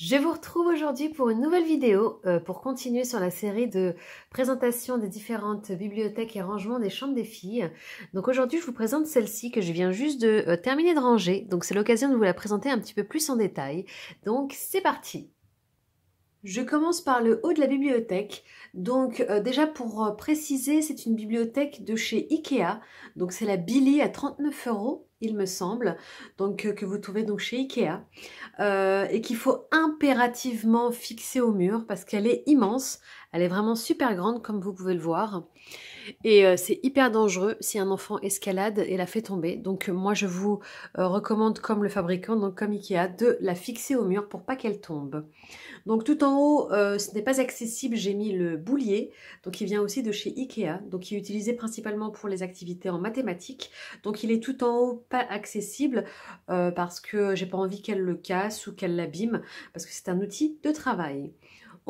Je vous retrouve aujourd'hui pour une nouvelle vidéo euh, pour continuer sur la série de présentation des différentes bibliothèques et rangements des chambres des filles. Donc aujourd'hui, je vous présente celle-ci que je viens juste de euh, terminer de ranger. Donc c'est l'occasion de vous la présenter un petit peu plus en détail. Donc c'est parti je commence par le haut de la bibliothèque. Donc euh, déjà pour préciser, c'est une bibliothèque de chez Ikea. Donc c'est la Billy à 39 euros il me semble, donc euh, que vous trouvez donc chez Ikea, euh, et qu'il faut impérativement fixer au mur parce qu'elle est immense, elle est vraiment super grande comme vous pouvez le voir. Et euh, c'est hyper dangereux si un enfant escalade et la fait tomber. Donc euh, moi je vous euh, recommande comme le fabricant, donc comme Ikea, de la fixer au mur pour pas qu'elle tombe. Donc tout en haut, ce n'est pas accessible, j'ai mis le boulier, donc il vient aussi de chez Ikea, donc il est utilisé principalement pour les activités en mathématiques. Donc il est tout en haut pas accessible parce que j'ai pas envie qu'elle le casse ou qu'elle l'abîme, parce que c'est un outil de travail.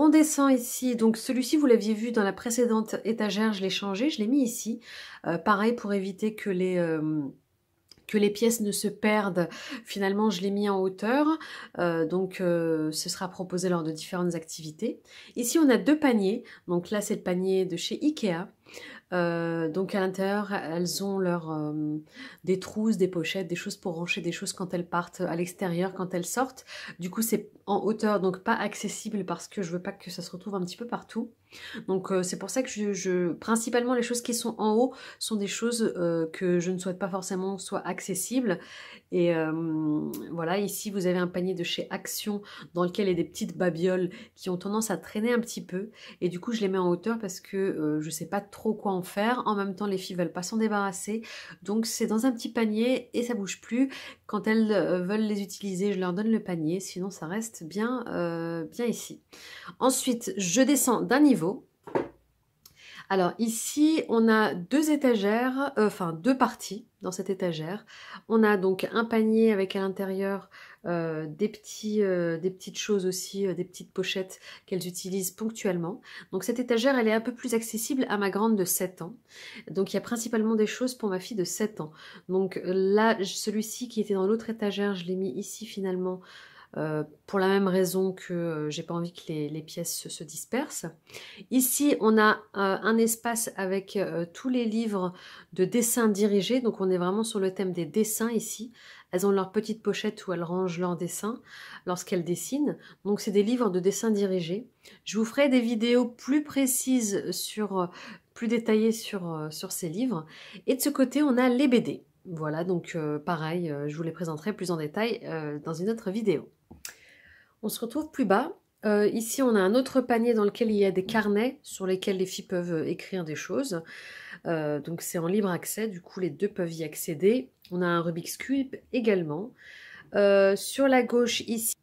On descend ici, donc celui-ci vous l'aviez vu dans la précédente étagère, je l'ai changé, je l'ai mis ici. Euh, pareil pour éviter que les... Euh, que les pièces ne se perdent, finalement je l'ai mis en hauteur, euh, donc ce sera proposé lors de différentes activités. Ici on a deux paniers, donc là c'est le panier de chez Ikea, euh, donc à l'intérieur, elles ont leurs euh, des trousses, des pochettes, des choses pour ranger des choses quand elles partent à l'extérieur, quand elles sortent. Du coup, c'est en hauteur, donc pas accessible parce que je veux pas que ça se retrouve un petit peu partout. Donc euh, c'est pour ça que je, principalement les choses qui sont en haut sont des choses euh, que je ne souhaite pas forcément soient accessibles. Et euh, voilà, ici vous avez un panier de chez Action dans lequel il y a des petites babioles qui ont tendance à traîner un petit peu. Et du coup je les mets en hauteur parce que je ne sais pas trop quoi en faire. En même temps les filles veulent pas s'en débarrasser. Donc c'est dans un petit panier et ça bouge plus. Quand elles veulent les utiliser, je leur donne le panier. Sinon ça reste bien, bien ici. Ensuite je descends d'un niveau alors ici, on a deux étagères, euh, enfin deux parties dans cette étagère. On a donc un panier avec à l'intérieur euh, des, euh, des petites choses aussi, des petites pochettes qu'elles utilisent ponctuellement. Donc cette étagère, elle est un peu plus accessible à ma grande de 7 ans. Donc il y a principalement des choses pour ma fille de 7 ans. Donc là, celui-ci qui était dans l'autre étagère, je l'ai mis ici finalement euh, pour la même raison que euh, j'ai pas envie que les, pièces se, dispersent. Ici, on a euh, un espace avec tous les livres de dessins dirigés, donc on est vraiment sur le thème des dessins ici. Elles ont leur petite pochette où elles rangent leurs dessins lorsqu'elles dessinent. Donc c'est des livres de dessins dirigés. Je vous ferai des vidéos plus précises sur plus détaillées sur, ces livres. Et de ce côté, on a les BD. Voilà, donc pareil, je vous les présenterai plus en détail dans une autre vidéo. On se retrouve plus bas. Euh, ici, on a un autre panier dans lequel il y a des carnets sur lesquels les filles peuvent euh, écrire des choses. Euh, donc c'est en libre accès, du coup les deux peuvent y accéder. On a un Rubik's Cube également. sur la gauche ici,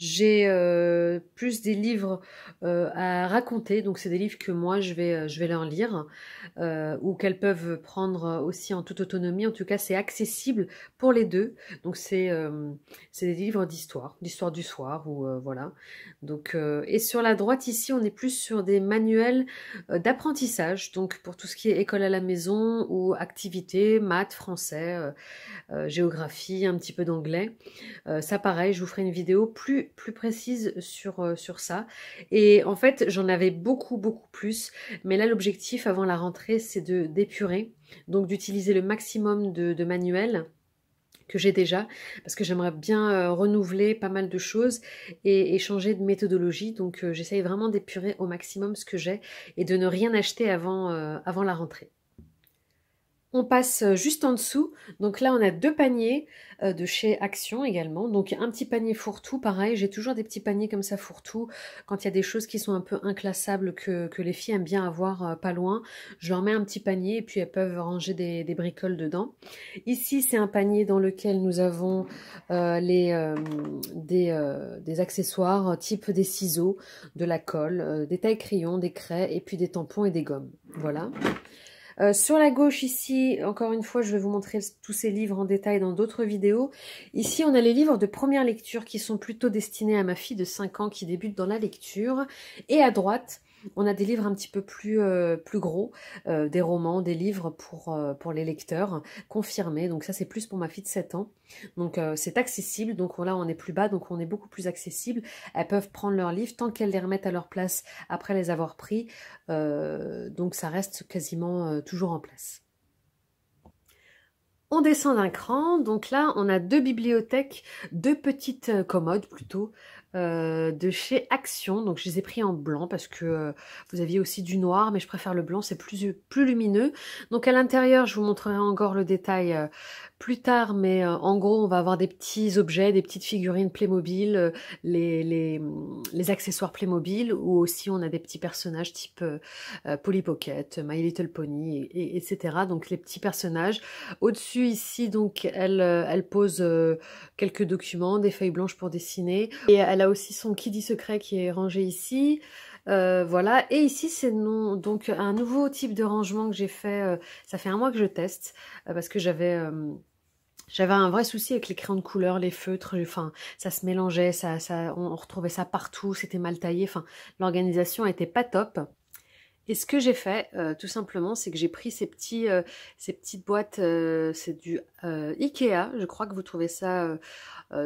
j'ai euh, plus des livres euh, à raconter, donc c'est des livres que moi je vais, euh, je vais leur lire ou qu'elles peuvent prendre aussi en toute autonomie. En tout cas, c'est accessible pour les deux. Donc c'est des livres d'histoire, d'histoire du soir ou voilà. Donc et sur la droite ici, on est plus sur des manuels d'apprentissage, donc pour tout ce qui est école à la maison ou activités, maths, français, géographie, un petit peu d'anglais. ça pareil, je vous ferai une vidéo plus plus précise sur, euh, sur ça. Et en fait, j'en avais beaucoup, beaucoup plus. Mais là, l'objectif avant la rentrée, c'est de d'épurer, donc d'utiliser le maximum de, manuels que j'ai déjà, parce que j'aimerais bien euh, renouveler pas mal de choses et, changer de méthodologie. Donc euh, j'essaye vraiment d'épurer au maximum ce que j'ai et de ne rien acheter avant, avant la rentrée. On passe euh, juste en dessous. Donc là, on a deux paniers euh, de chez Action également. Donc un petit panier fourre-tout, pareil. J'ai toujours des petits paniers comme ça fourre-tout. Quand il y a des choses qui sont un peu inclassables que, les filles aiment bien avoir euh, pas loin, je leur mets un petit panier et puis elles peuvent ranger des, bricoles dedans. Ici, c'est un panier dans lequel nous avons les, des, des, accessoires type des ciseaux, de la colle, des tailles crayons, des craies et puis des tampons et des gommes. Voilà. Euh, sur la gauche ici, encore une fois, je vais vous montrer tous ces livres en détail dans d'autres vidéos. Ici, on a les livres de première lecture qui sont plutôt destinés à ma fille de 5 ans qui débute dans la lecture. Et à droite, on a des livres un petit peu plus, euh, plus gros, euh, des romans, des livres pour, euh, pour les lecteurs confirmés. Donc ça, c'est plus pour ma fille de 7 ans. Donc c'est accessible. Donc là, on est plus bas, donc on est beaucoup plus accessible. Elles peuvent prendre leurs livres tant qu'elles les remettent à leur place après les avoir pris. donc ça reste quasiment toujours en place. On descend d'un cran, donc là on a deux bibliothèques, deux petites commodes plutôt, euh, de chez Action. Donc je les ai pris en blanc parce que euh, vous aviez aussi du noir, mais je préfère le blanc, c'est plus, plus lumineux. Donc à l'intérieur, je vous montrerai encore le détail euh, plus tard, mais en gros, on va avoir des petits objets, des petites figurines Playmobil, les, les, accessoires Playmobil, ou aussi on a des petits personnages type Polly Pocket, My Little Pony, etc. Donc les petits personnages. Au-dessus ici, donc elle, elle pose quelques documents, des feuilles blanches pour dessiner, et elle Là aussi son kiddy secret qui est rangé ici. Euh, voilà, et ici c'est donc un nouveau type de rangement que j'ai fait, euh, ça fait un mois que je teste, euh, parce que j'avais j'avais un vrai souci avec les crayons de couleur, les feutres, enfin ça se mélangeait, ça, on, on retrouvait ça partout, c'était mal taillé, enfin l'organisation était pas top. Et ce que j'ai fait, euh, tout simplement, c'est que j'ai pris ces, petits, euh, ces petites boîtes, euh, c'est du Ikea, je crois que vous trouvez ça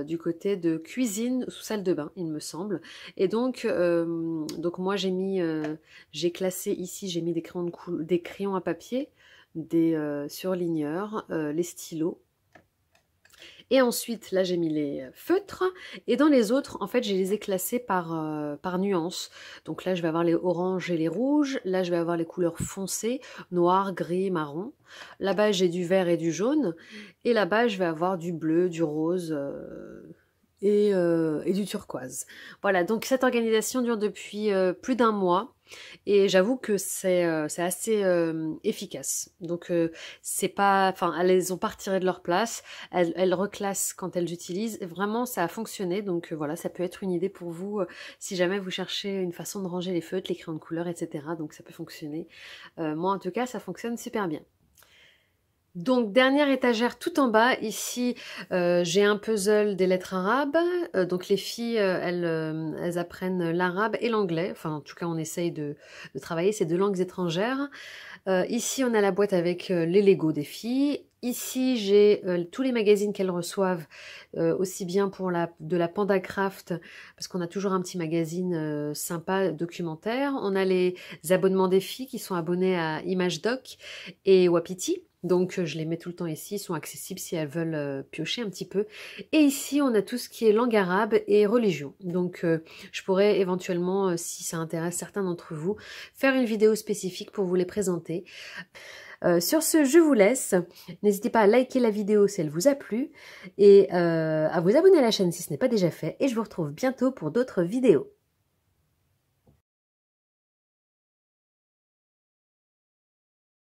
du côté de cuisine sous salle de bain, il me semble. Et donc, donc moi j'ai mis, j'ai classé ici, j'ai mis des crayons, de des crayons à papier, des surligneurs, les stylos, et ensuite, là, j'ai mis les feutres. Et dans les autres, en fait, je les ai classés par, euh, par nuance. Donc là, je vais avoir les oranges et les rouges. Là, je vais avoir les couleurs foncées, noir, gris, marron. Là-bas, j'ai du vert et du jaune. Et là-bas, je vais avoir du bleu, du rose, euh, euh, et, du turquoise. Voilà, donc cette organisation dure depuis euh, plus d'un mois et j'avoue que c'est euh, assez efficace. Donc c'est pas, enfin elles ont pas de leur place, elles, elles reclassent quand elles utilisent. vraiment ça a fonctionné, donc voilà ça peut être une idée pour vous si jamais vous cherchez une façon de ranger les feutres, les crayons de couleur, etc. Donc ça peut fonctionner. moi en tout cas ça fonctionne super bien. Donc dernière étagère tout en bas, ici euh, j'ai un puzzle des lettres arabes, euh, donc les filles euh, elles, elles, apprennent l'arabe et l'anglais, enfin en tout cas on essaye de, de travailler ces deux langues étrangères. ici on a la boîte avec les Lego des filles, Ici, j'ai tous les magazines qu'elles reçoivent, aussi bien pour la, de la Pandacraft, parce qu'on a toujours un petit magazine sympa, documentaire. On a les abonnements des filles qui sont abonnées à ImageDoc et Wapiti. Donc euh, je les mets tout le temps ici, ils sont accessibles si elles veulent euh, piocher un petit peu. Et ici on a tout ce qui est langue arabe et religion. Donc euh, je pourrais éventuellement, si ça intéresse certains d'entre vous, faire une vidéo spécifique pour vous les présenter. sur ce, je vous laisse. N'hésitez pas à liker la vidéo si elle vous a plu et à vous abonner à la chaîne si ce n'est pas déjà fait. Et je vous retrouve bientôt pour d'autres vidéos.